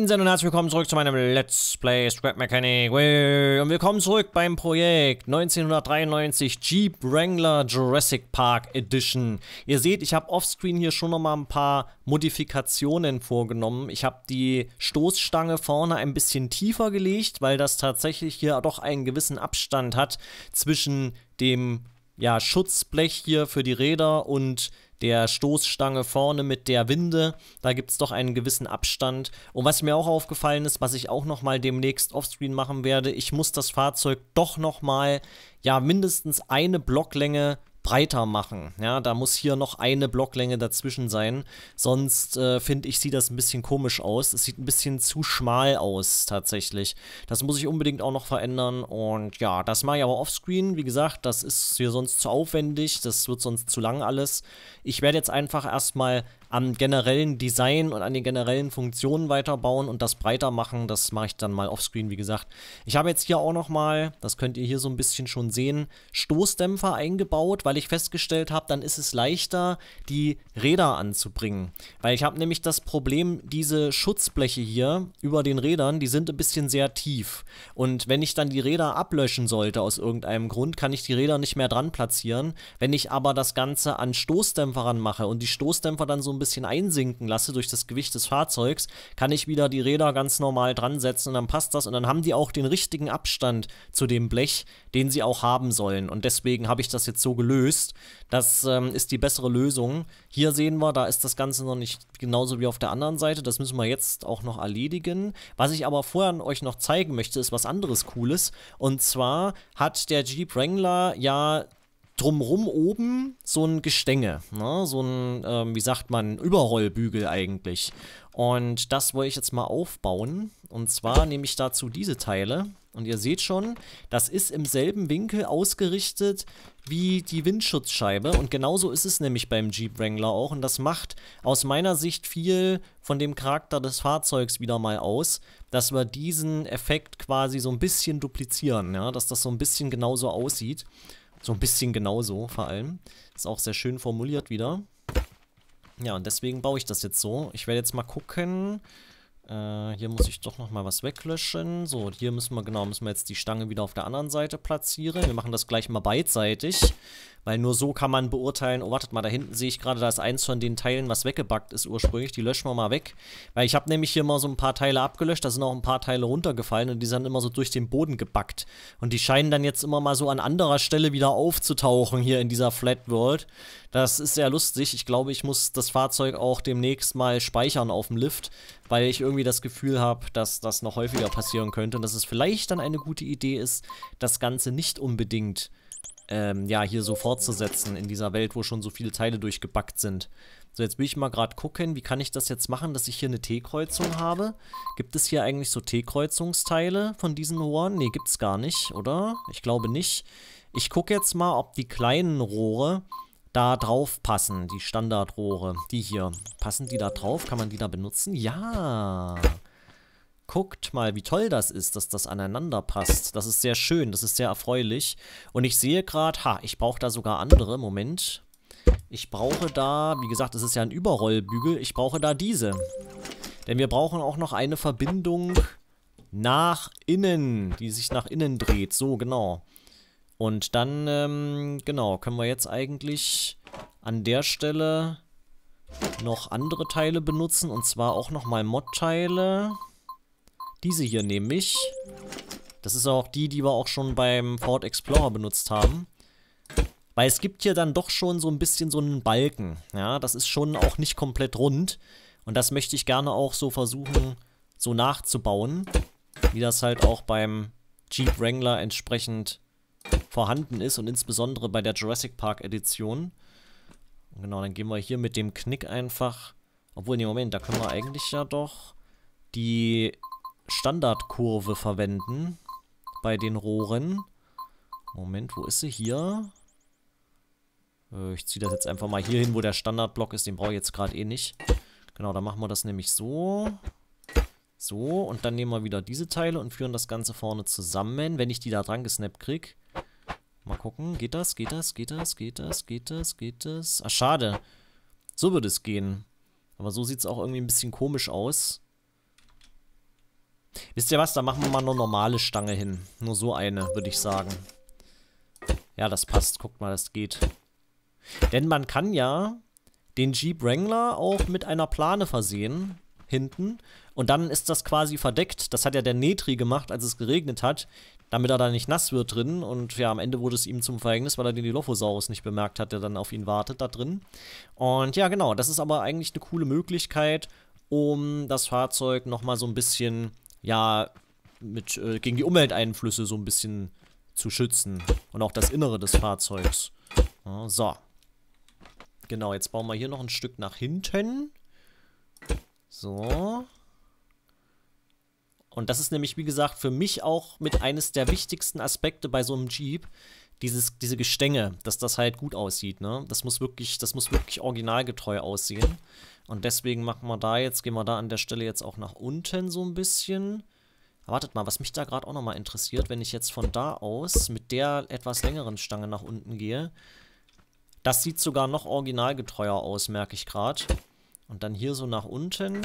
Moinsen und herzlich willkommen zurück zu meinem Let's Play Scrap Mechanic. Und willkommen zurück beim Projekt 1993 Jeep Wrangler Jurassic Park Edition. Ihr seht, ich habe offscreen hier schon nochmal ein paar Modifikationen vorgenommen. Ich habe die Stoßstange vorne ein bisschen tiefer gelegt, weil das tatsächlich hier doch einen gewissen Abstand hat zwischen dem ja, Schutzblech hier für die Räder und der Stoßstange vorne mit der Winde. Da gibt es doch einen gewissen Abstand. Und was mir auch aufgefallen ist, was ich auch nochmal demnächst offscreen machen werde, ich muss das Fahrzeug doch nochmal, ja, mindestens eine Blocklänge breiter machen. Ja, da muss hier noch eine Blocklänge dazwischen sein. Sonst äh, finde ich, sieht das ein bisschen komisch aus. Es sieht ein bisschen zu schmal aus, tatsächlich. Das muss ich unbedingt auch noch verändern. Und ja, das mache ich aber offscreen. Wie gesagt, das ist hier sonst zu aufwendig. Das wird sonst zu lang alles. Ich werde jetzt einfach erstmal am generellen Design und an den generellen Funktionen weiterbauen und das breiter machen. Das mache ich dann mal offscreen, wie gesagt. Ich habe jetzt hier auch nochmal, das könnt ihr hier so ein bisschen schon sehen, Stoßdämpfer eingebaut, weil ich festgestellt habe, dann ist es leichter, die Räder anzubringen. Weil ich habe nämlich das Problem, diese Schutzbleche hier über den Rädern, die sind ein bisschen sehr tief. Und wenn ich dann die Räder ablöschen sollte aus irgendeinem Grund, kann ich die Räder nicht mehr dran platzieren. Wenn ich aber das Ganze an Stoßdämpfer ranmache und die Stoßdämpfer dann so ein bisschen einsinken lasse durch das Gewicht des Fahrzeugs, kann ich wieder die Räder ganz normal dran setzen und dann passt das und dann haben die auch den richtigen Abstand zu dem Blech, den sie auch haben sollen. Und deswegen habe ich das jetzt so gelöst. Das ähm, ist die bessere Lösung. Hier sehen wir, da ist das Ganze noch nicht genauso wie auf der anderen Seite. Das müssen wir jetzt auch noch erledigen. Was ich aber vorher euch noch zeigen möchte, ist was anderes Cooles. Und zwar hat der Jeep Wrangler ja drumrum oben so ein Gestänge, ne? so ein, ähm, wie sagt man, Überrollbügel eigentlich. Und das wollte ich jetzt mal aufbauen. Und zwar nehme ich dazu diese Teile. Und ihr seht schon, das ist im selben Winkel ausgerichtet wie die Windschutzscheibe. Und genauso ist es nämlich beim Jeep Wrangler auch. Und das macht aus meiner Sicht viel von dem Charakter des Fahrzeugs wieder mal aus, dass wir diesen Effekt quasi so ein bisschen duplizieren, ja? dass das so ein bisschen genauso aussieht. So ein bisschen genauso vor allem. Ist auch sehr schön formuliert wieder. Ja, und deswegen baue ich das jetzt so. Ich werde jetzt mal gucken. Äh, hier muss ich doch nochmal was weglöschen. So, hier müssen wir, genau, müssen wir jetzt die Stange wieder auf der anderen Seite platzieren. Wir machen das gleich mal beidseitig. Weil nur so kann man beurteilen, oh, wartet mal, da hinten sehe ich gerade, da ist eins von den Teilen, was weggebackt ist ursprünglich. Die löschen wir mal weg. Weil ich habe nämlich hier mal so ein paar Teile abgelöscht, da sind auch ein paar Teile runtergefallen und die sind immer so durch den Boden gebackt. Und die scheinen dann jetzt immer mal so an anderer Stelle wieder aufzutauchen hier in dieser Flat World. Das ist sehr lustig. Ich glaube, ich muss das Fahrzeug auch demnächst mal speichern auf dem Lift, weil ich irgendwie das Gefühl habe, dass das noch häufiger passieren könnte und dass es vielleicht dann eine gute Idee ist, das Ganze nicht unbedingt ähm, ja, hier so fortzusetzen in dieser Welt, wo schon so viele Teile durchgebackt sind. So, jetzt will ich mal gerade gucken, wie kann ich das jetzt machen, dass ich hier eine T-Kreuzung habe? Gibt es hier eigentlich so T-Kreuzungsteile von diesen Rohren? Ne, gibt es gar nicht, oder? Ich glaube nicht. Ich gucke jetzt mal, ob die kleinen Rohre da drauf passen, die Standardrohre, die hier. Passen die da drauf? Kann man die da benutzen? Ja! guckt mal, wie toll das ist, dass das aneinander passt. Das ist sehr schön, das ist sehr erfreulich. Und ich sehe gerade, ha, ich brauche da sogar andere. Moment. Ich brauche da, wie gesagt, es ist ja ein Überrollbügel. Ich brauche da diese. Denn wir brauchen auch noch eine Verbindung nach innen, die sich nach innen dreht. So, genau. Und dann, ähm, genau, können wir jetzt eigentlich an der Stelle noch andere Teile benutzen. Und zwar auch nochmal Mod-Teile. Diese hier nämlich. Das ist auch die, die wir auch schon beim Ford Explorer benutzt haben. Weil es gibt hier dann doch schon so ein bisschen so einen Balken. Ja, das ist schon auch nicht komplett rund. Und das möchte ich gerne auch so versuchen, so nachzubauen. Wie das halt auch beim Jeep Wrangler entsprechend vorhanden ist. Und insbesondere bei der Jurassic Park Edition. Und genau, dann gehen wir hier mit dem Knick einfach... Obwohl, nee, Moment, da können wir eigentlich ja doch die Standardkurve verwenden bei den Rohren. Moment, wo ist sie? Hier. Äh, ich ziehe das jetzt einfach mal hier hin, wo der Standardblock ist. Den brauche ich jetzt gerade eh nicht. Genau, dann machen wir das nämlich so. So, und dann nehmen wir wieder diese Teile und führen das Ganze vorne zusammen, wenn ich die da dran gesnappt kriege. Mal gucken, geht das, geht das, geht das, geht das, geht das, geht das. Ah, schade. So würde es gehen. Aber so sieht es auch irgendwie ein bisschen komisch aus. Wisst ihr was, da machen wir mal eine normale Stange hin. Nur so eine, würde ich sagen. Ja, das passt. Guckt mal, das geht. Denn man kann ja den Jeep Wrangler auch mit einer Plane versehen. Hinten. Und dann ist das quasi verdeckt. Das hat ja der Netri gemacht, als es geregnet hat. Damit er da nicht nass wird drin. Und ja, am Ende wurde es ihm zum Verhängnis, weil er den Dilophosaurus nicht bemerkt hat, der dann auf ihn wartet da drin. Und ja, genau. Das ist aber eigentlich eine coole Möglichkeit, um das Fahrzeug nochmal so ein bisschen ja, mit, äh, gegen die Umwelteinflüsse so ein bisschen zu schützen. Und auch das Innere des Fahrzeugs. Ja, so. Genau, jetzt bauen wir hier noch ein Stück nach hinten. So. Und das ist nämlich, wie gesagt, für mich auch mit eines der wichtigsten Aspekte bei so einem Jeep, dieses, diese Gestänge, dass das halt gut aussieht, ne? Das muss wirklich, das muss wirklich originalgetreu aussehen. Und deswegen machen wir da jetzt, gehen wir da an der Stelle jetzt auch nach unten so ein bisschen. Wartet mal, was mich da gerade auch nochmal interessiert, wenn ich jetzt von da aus mit der etwas längeren Stange nach unten gehe. Das sieht sogar noch originalgetreuer aus, merke ich gerade. Und dann hier so nach unten.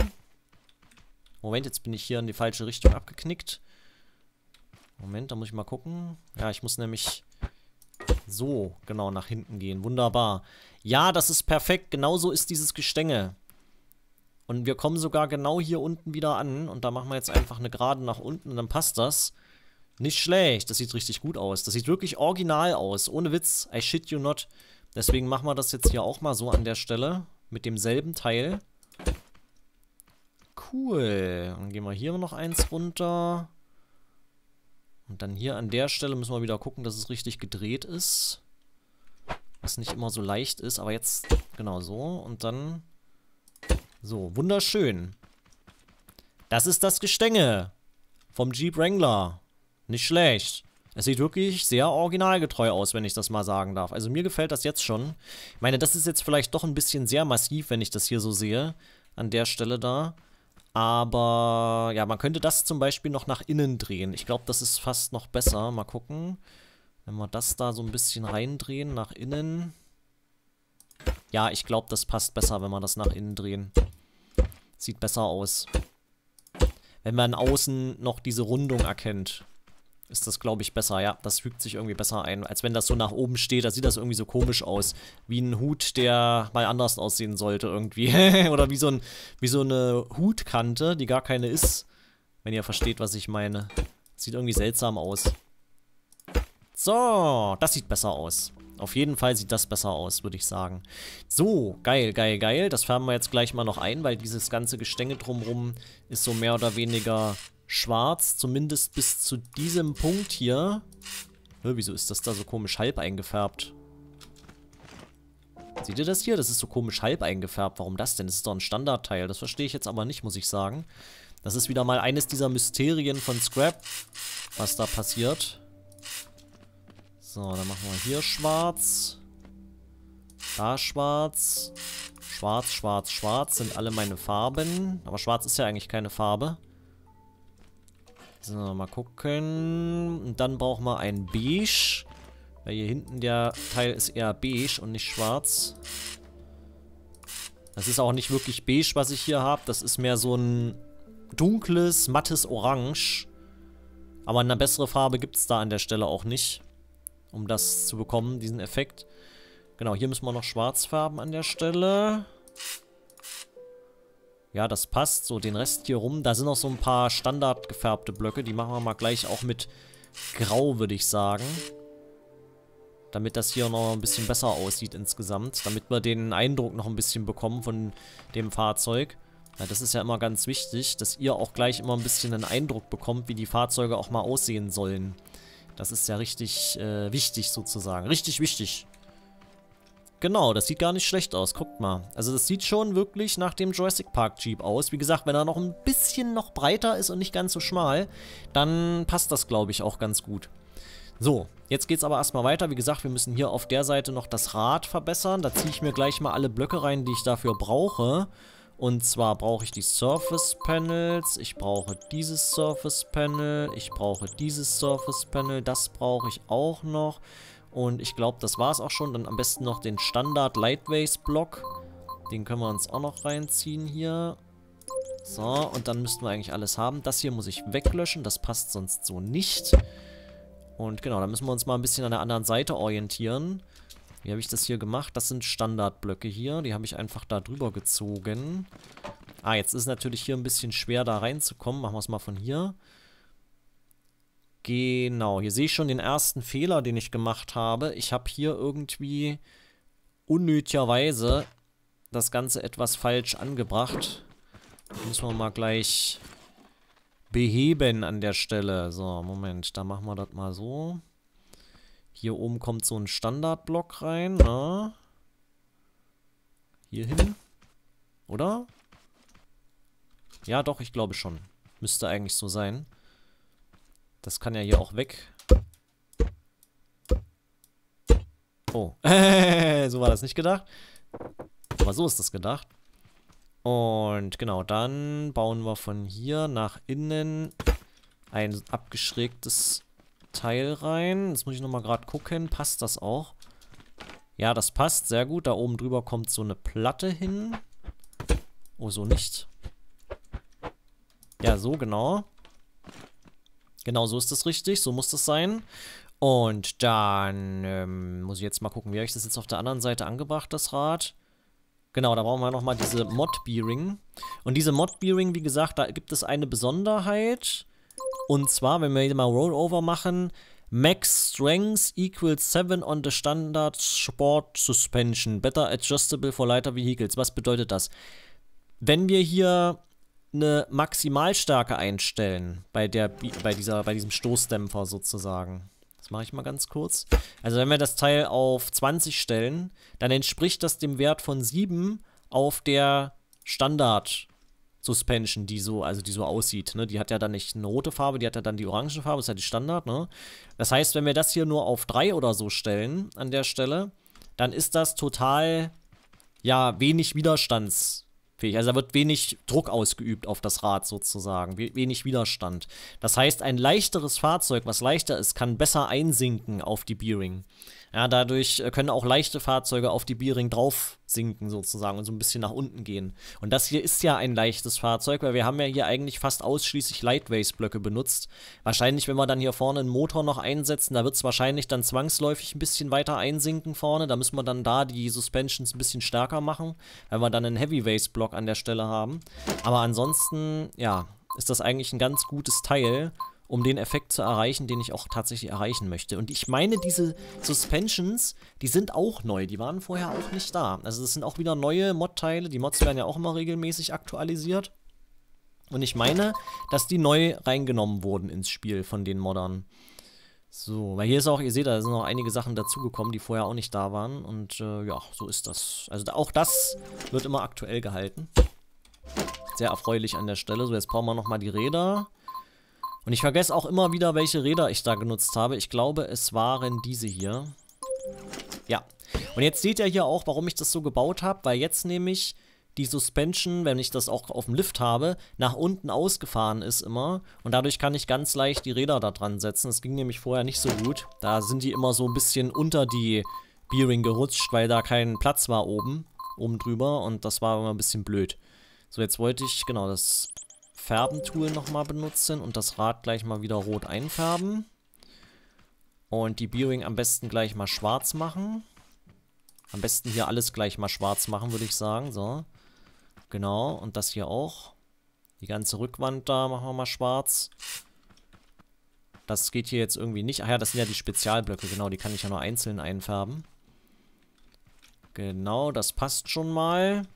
Moment, jetzt bin ich hier in die falsche Richtung abgeknickt. Moment, da muss ich mal gucken. Ja, ich muss nämlich so, genau, nach hinten gehen. Wunderbar. Ja, das ist perfekt. Genauso ist dieses Gestänge. Und wir kommen sogar genau hier unten wieder an. Und da machen wir jetzt einfach eine Gerade nach unten und dann passt das. Nicht schlecht. Das sieht richtig gut aus. Das sieht wirklich original aus. Ohne Witz. I shit you not. Deswegen machen wir das jetzt hier auch mal so an der Stelle. Mit demselben Teil. Cool. Dann gehen wir hier noch eins runter. Und dann hier an der Stelle müssen wir wieder gucken, dass es richtig gedreht ist. Was nicht immer so leicht ist, aber jetzt genau so. Und dann... So, wunderschön. Das ist das Gestänge vom Jeep Wrangler. Nicht schlecht. Es sieht wirklich sehr originalgetreu aus, wenn ich das mal sagen darf. Also mir gefällt das jetzt schon. Ich meine, das ist jetzt vielleicht doch ein bisschen sehr massiv, wenn ich das hier so sehe. An der Stelle da. Aber ja, man könnte das zum Beispiel noch nach innen drehen. Ich glaube, das ist fast noch besser. Mal gucken. Wenn wir das da so ein bisschen reindrehen, nach innen. Ja, ich glaube, das passt besser, wenn wir das nach innen drehen. Sieht besser aus. Wenn man außen noch diese Rundung erkennt ist das, glaube ich, besser. Ja, das fügt sich irgendwie besser ein, als wenn das so nach oben steht. Da sieht das irgendwie so komisch aus. Wie ein Hut, der mal anders aussehen sollte irgendwie. Oder wie so, ein, wie so eine Hutkante, die gar keine ist. Wenn ihr versteht, was ich meine. Sieht irgendwie seltsam aus. So, das sieht besser aus. Auf jeden Fall sieht das besser aus, würde ich sagen. So, geil, geil, geil. Das färben wir jetzt gleich mal noch ein, weil dieses ganze Gestänge drumrum ist so mehr oder weniger schwarz, zumindest bis zu diesem Punkt hier. Hä, wieso ist das da so komisch halb eingefärbt? Seht ihr das hier? Das ist so komisch halb eingefärbt. Warum das denn? Das ist doch ein Standardteil. Das verstehe ich jetzt aber nicht, muss ich sagen. Das ist wieder mal eines dieser Mysterien von Scrap, was da passiert. So, dann machen wir hier schwarz. Da schwarz. Schwarz, schwarz, schwarz sind alle meine Farben. Aber schwarz ist ja eigentlich keine Farbe. So, mal gucken. Und dann brauchen wir ein Beige. Weil hier hinten der Teil ist eher beige und nicht schwarz. Das ist auch nicht wirklich beige, was ich hier habe. Das ist mehr so ein dunkles, mattes Orange. Aber eine bessere Farbe gibt es da an der Stelle auch nicht. Um das zu bekommen, diesen Effekt. Genau, hier müssen wir noch schwarz färben an der Stelle. Okay. Ja, das passt. So, den Rest hier rum. Da sind noch so ein paar standard gefärbte Blöcke. Die machen wir mal gleich auch mit Grau, würde ich sagen. Damit das hier noch ein bisschen besser aussieht insgesamt. Damit wir den Eindruck noch ein bisschen bekommen von dem Fahrzeug. Ja, das ist ja immer ganz wichtig, dass ihr auch gleich immer ein bisschen einen Eindruck bekommt, wie die Fahrzeuge auch mal aussehen sollen. Das ist ja richtig äh, wichtig sozusagen. Richtig wichtig. Genau, das sieht gar nicht schlecht aus. Guckt mal. Also das sieht schon wirklich nach dem Jurassic Park Jeep aus. Wie gesagt, wenn er noch ein bisschen noch breiter ist und nicht ganz so schmal, dann passt das, glaube ich, auch ganz gut. So, jetzt geht's aber erstmal weiter. Wie gesagt, wir müssen hier auf der Seite noch das Rad verbessern. Da ziehe ich mir gleich mal alle Blöcke rein, die ich dafür brauche. Und zwar brauche ich die Surface Panels, ich brauche dieses Surface Panel, ich brauche dieses Surface Panel, das brauche ich auch noch. Und ich glaube, das war es auch schon. Dann am besten noch den Standard Lightways Block. Den können wir uns auch noch reinziehen hier. So, und dann müssten wir eigentlich alles haben. Das hier muss ich weglöschen, das passt sonst so nicht. Und genau, dann müssen wir uns mal ein bisschen an der anderen Seite orientieren. Wie habe ich das hier gemacht? Das sind Standardblöcke hier. Die habe ich einfach da drüber gezogen. Ah, jetzt ist es natürlich hier ein bisschen schwer da reinzukommen. Machen wir es mal von hier. Genau, hier sehe ich schon den ersten Fehler, den ich gemacht habe. Ich habe hier irgendwie unnötigerweise das Ganze etwas falsch angebracht. Müssen wir mal gleich beheben an der Stelle. So, Moment, da machen wir das mal so. Hier oben kommt so ein Standardblock rein. Na? Hier hin. Oder? Ja, doch, ich glaube schon. Müsste eigentlich so sein. Das kann ja hier auch weg. Oh, so war das nicht gedacht. Aber so ist das gedacht. Und genau, dann bauen wir von hier nach innen ein abgeschrägtes Teil rein. Jetzt muss ich nochmal gerade gucken, passt das auch? Ja, das passt, sehr gut. Da oben drüber kommt so eine Platte hin. Oh, so nicht. Ja, so genau. Genau so ist das richtig, so muss das sein. Und dann ähm, muss ich jetzt mal gucken, wie habe ich das jetzt auf der anderen Seite angebracht, das Rad? Genau, da brauchen wir nochmal diese Mod-Bearing. Und diese Mod-Bearing, wie gesagt, da gibt es eine Besonderheit. Und zwar, wenn wir hier mal Rollover machen, Max Strength equals 7 on the Standard Sport Suspension. Better adjustable for lighter vehicles. Was bedeutet das? Wenn wir hier eine Maximalstärke einstellen bei der bei dieser bei diesem Stoßdämpfer sozusagen. Das mache ich mal ganz kurz. Also wenn wir das Teil auf 20 stellen, dann entspricht das dem Wert von 7 auf der Standard Suspension, die so, also die so aussieht. Ne? Die hat ja dann nicht eine rote Farbe, die hat ja dann die orange Farbe, ist ja die Standard, ne? Das heißt, wenn wir das hier nur auf 3 oder so stellen an der Stelle, dann ist das total ja wenig widerstands fähig. Also da wird wenig Druck ausgeübt auf das Rad sozusagen, wenig Widerstand. Das heißt, ein leichteres Fahrzeug, was leichter ist, kann besser einsinken auf die Bearing. Ja, dadurch äh, können auch leichte Fahrzeuge auf die b drauf sinken sozusagen und so ein bisschen nach unten gehen. Und das hier ist ja ein leichtes Fahrzeug, weil wir haben ja hier eigentlich fast ausschließlich Lightways-Blöcke benutzt. Wahrscheinlich, wenn wir dann hier vorne einen Motor noch einsetzen, da wird es wahrscheinlich dann zwangsläufig ein bisschen weiter einsinken vorne. Da müssen wir dann da die Suspensions ein bisschen stärker machen, weil wir dann einen Heavyweight-Block an der Stelle haben. Aber ansonsten, ja, ist das eigentlich ein ganz gutes Teil um den Effekt zu erreichen, den ich auch tatsächlich erreichen möchte. Und ich meine, diese Suspensions, die sind auch neu. Die waren vorher auch nicht da. Also das sind auch wieder neue Mod-Teile. Die Mods werden ja auch immer regelmäßig aktualisiert. Und ich meine, dass die neu reingenommen wurden ins Spiel von den Moddern. So, weil hier ist auch, ihr seht, da sind noch einige Sachen dazugekommen, die vorher auch nicht da waren. Und äh, ja, so ist das. Also auch das wird immer aktuell gehalten. Sehr erfreulich an der Stelle. So, jetzt brauchen wir nochmal die Räder. Und ich vergesse auch immer wieder, welche Räder ich da genutzt habe. Ich glaube, es waren diese hier. Ja. Und jetzt seht ihr hier auch, warum ich das so gebaut habe, weil jetzt nämlich die Suspension, wenn ich das auch auf dem Lift habe, nach unten ausgefahren ist immer. Und dadurch kann ich ganz leicht die Räder da dran setzen. Das ging nämlich vorher nicht so gut. Da sind die immer so ein bisschen unter die Bearing gerutscht, weil da kein Platz war oben, oben drüber. Und das war immer ein bisschen blöd. So, jetzt wollte ich, genau, das Färbentool nochmal benutzen und das Rad gleich mal wieder rot einfärben. Und die Bearing am besten gleich mal schwarz machen. Am besten hier alles gleich mal schwarz machen, würde ich sagen. So. Genau, und das hier auch. Die ganze Rückwand da machen wir mal schwarz. Das geht hier jetzt irgendwie nicht. Ach ja, das sind ja die Spezialblöcke, genau. Die kann ich ja nur einzeln einfärben. Genau, das passt schon mal.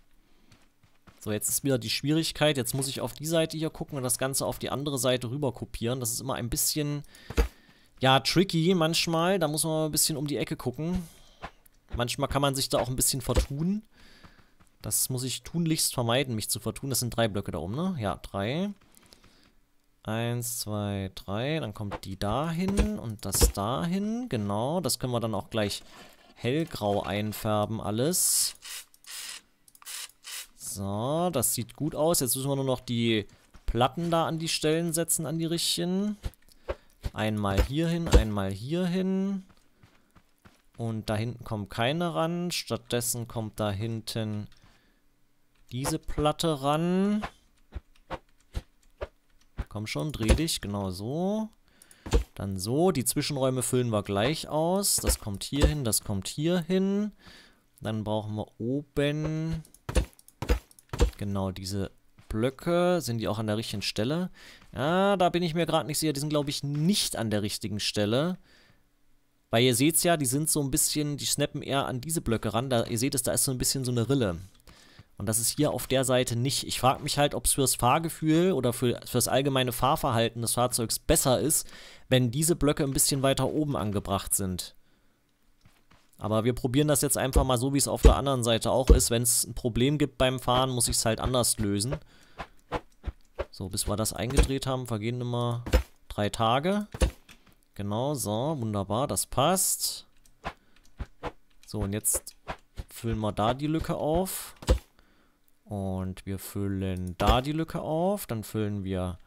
So, jetzt ist wieder die Schwierigkeit. Jetzt muss ich auf die Seite hier gucken und das Ganze auf die andere Seite rüber kopieren. Das ist immer ein bisschen, ja, tricky manchmal. Da muss man ein bisschen um die Ecke gucken. Manchmal kann man sich da auch ein bisschen vertun. Das muss ich tunlichst vermeiden, mich zu vertun. Das sind drei Blöcke da oben, ne? Ja, drei. Eins, zwei, drei. Dann kommt die dahin und das dahin. Genau, das können wir dann auch gleich hellgrau einfärben alles. So, das sieht gut aus. Jetzt müssen wir nur noch die Platten da an die Stellen setzen, an die richtigen. Einmal hierhin, einmal hierhin. Und da hinten kommt keine ran. Stattdessen kommt da hinten diese Platte ran. Komm schon, dreh dich. Genau so. Dann so. Die Zwischenräume füllen wir gleich aus. Das kommt hier hin, das kommt hier hin. Dann brauchen wir oben Genau, diese Blöcke, sind die auch an der richtigen Stelle? Ja, da bin ich mir gerade nicht sicher. Die sind, glaube ich, nicht an der richtigen Stelle. Weil ihr seht es ja, die sind so ein bisschen, die snappen eher an diese Blöcke ran. Da, ihr seht es, da ist so ein bisschen so eine Rille. Und das ist hier auf der Seite nicht. Ich frage mich halt, ob es fürs Fahrgefühl oder für, fürs allgemeine Fahrverhalten des Fahrzeugs besser ist, wenn diese Blöcke ein bisschen weiter oben angebracht sind. Aber wir probieren das jetzt einfach mal so, wie es auf der anderen Seite auch ist. Wenn es ein Problem gibt beim Fahren, muss ich es halt anders lösen. So, bis wir das eingedreht haben, vergehen immer drei Tage. Genau, so, wunderbar, das passt. So, und jetzt füllen wir da die Lücke auf. Und wir füllen da die Lücke auf. Dann füllen wir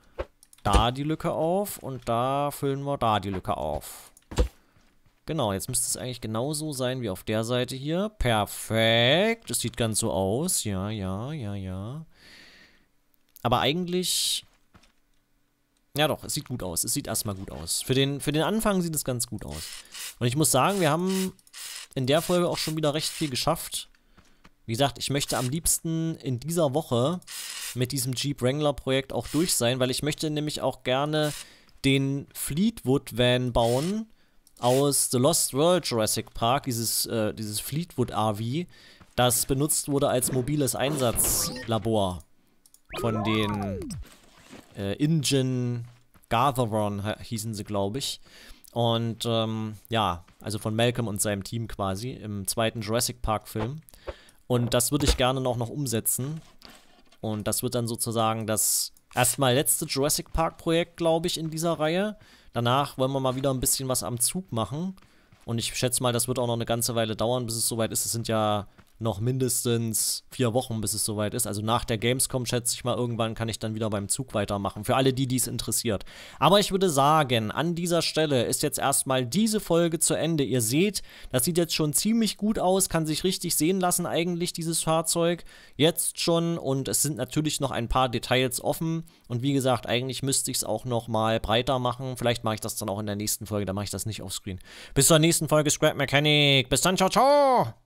da die Lücke auf. Und da füllen wir da die Lücke auf. Genau, jetzt müsste es eigentlich genauso sein wie auf der Seite hier. Perfekt. Es sieht ganz so aus. Ja, ja, ja, ja. Aber eigentlich... Ja doch, es sieht gut aus. Es sieht erstmal gut aus. Für den, für den Anfang sieht es ganz gut aus. Und ich muss sagen, wir haben in der Folge auch schon wieder recht viel geschafft. Wie gesagt, ich möchte am liebsten in dieser Woche mit diesem Jeep Wrangler Projekt auch durch sein, weil ich möchte nämlich auch gerne den Fleetwood Van bauen aus The Lost World Jurassic Park, dieses, äh, dieses Fleetwood RV, das benutzt wurde als mobiles Einsatzlabor von den äh, Ingen Gatheron hießen sie, glaube ich. Und ähm, ja, also von Malcolm und seinem Team quasi im zweiten Jurassic Park-Film. Und das würde ich gerne noch, noch umsetzen. Und das wird dann sozusagen das erstmal letzte Jurassic Park-Projekt, glaube ich, in dieser Reihe. Danach wollen wir mal wieder ein bisschen was am Zug machen. Und ich schätze mal, das wird auch noch eine ganze Weile dauern, bis es soweit ist. Es sind ja noch mindestens vier Wochen, bis es soweit ist. Also nach der Gamescom schätze ich mal, irgendwann kann ich dann wieder beim Zug weitermachen. Für alle, die dies interessiert. Aber ich würde sagen, an dieser Stelle ist jetzt erstmal diese Folge zu Ende. Ihr seht, das sieht jetzt schon ziemlich gut aus, kann sich richtig sehen lassen eigentlich, dieses Fahrzeug. Jetzt schon und es sind natürlich noch ein paar Details offen. Und wie gesagt, eigentlich müsste ich es auch nochmal breiter machen. Vielleicht mache ich das dann auch in der nächsten Folge, dann mache ich das nicht offscreen. Bis zur nächsten Folge Scrap Mechanic. Bis dann, ciao, ciao!